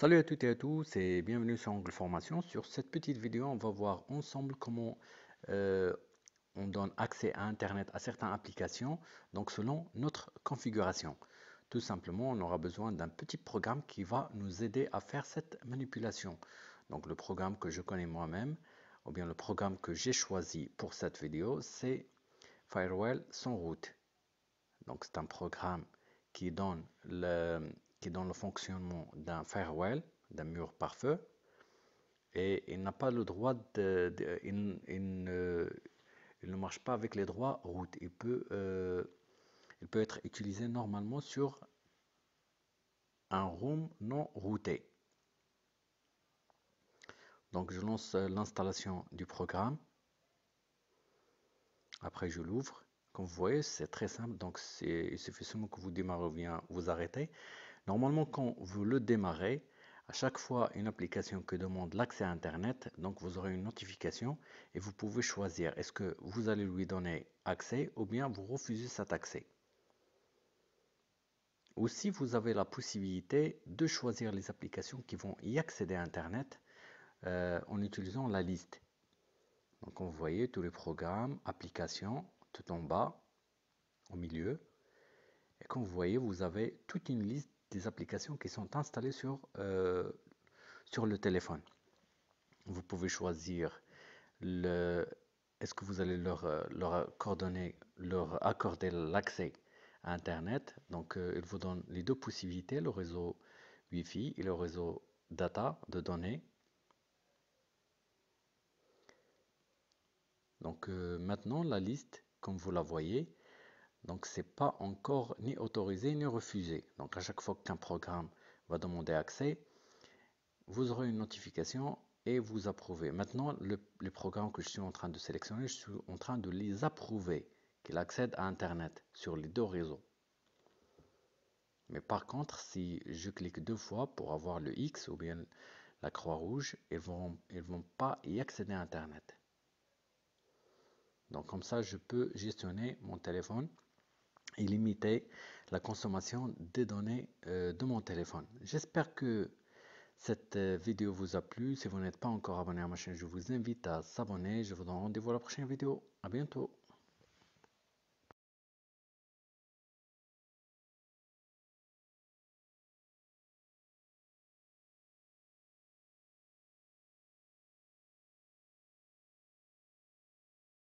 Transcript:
Salut à toutes et à tous et bienvenue sur Angle Formation. Sur cette petite vidéo, on va voir ensemble comment euh, on donne accès à Internet à certaines applications, donc selon notre configuration. Tout simplement, on aura besoin d'un petit programme qui va nous aider à faire cette manipulation. Donc le programme que je connais moi-même, ou bien le programme que j'ai choisi pour cette vidéo, c'est Firewall sans route. Donc c'est un programme qui donne le, qui est dans le fonctionnement d'un firewall, d'un mur par feu, et il n'a pas le droit de, il, ne, marche pas avec les droits route. Il peut, euh, il peut être utilisé normalement sur un room non routé. Donc je lance euh, l'installation du programme. Après je l'ouvre. Comme vous voyez, c'est très simple. Donc il suffit seulement que vous démarrez bien vous arrêtez. Normalement, quand vous le démarrez, à chaque fois une application que demande l'accès à Internet, donc vous aurez une notification et vous pouvez choisir est-ce que vous allez lui donner accès ou bien vous refusez cet accès. Aussi, vous avez la possibilité de choisir les applications qui vont y accéder à Internet euh, en utilisant la liste. Donc, vous voyez tous les programmes, applications, tout en bas, au milieu. Et comme vous voyez, vous avez toute une liste des applications qui sont installées sur, euh, sur le téléphone. Vous pouvez choisir le, est-ce que vous allez leur, euh, leur, coordonner, leur accorder l'accès à Internet. Donc, euh, il vous donne les deux possibilités, le réseau wifi et le réseau data de données. Donc, maintenant, la liste, comme vous la voyez, donc, ce n'est pas encore ni autorisé ni refusé. Donc, à chaque fois qu'un programme va demander accès, vous aurez une notification et vous approuvez. Maintenant, les programmes que je suis en train de sélectionner, je suis en train de les approuver, qu'ils accèdent à Internet sur les deux réseaux. Mais par contre, si je clique deux fois pour avoir le X ou bien la croix rouge, ils ne vont, ils vont pas y accéder à Internet. Donc comme ça, je peux gestionner mon téléphone et limiter la consommation des données euh, de mon téléphone. J'espère que cette euh, vidéo vous a plu. Si vous n'êtes pas encore abonné à ma chaîne, je vous invite à s'abonner. Je vous donne rendez-vous à la prochaine vidéo. À bientôt.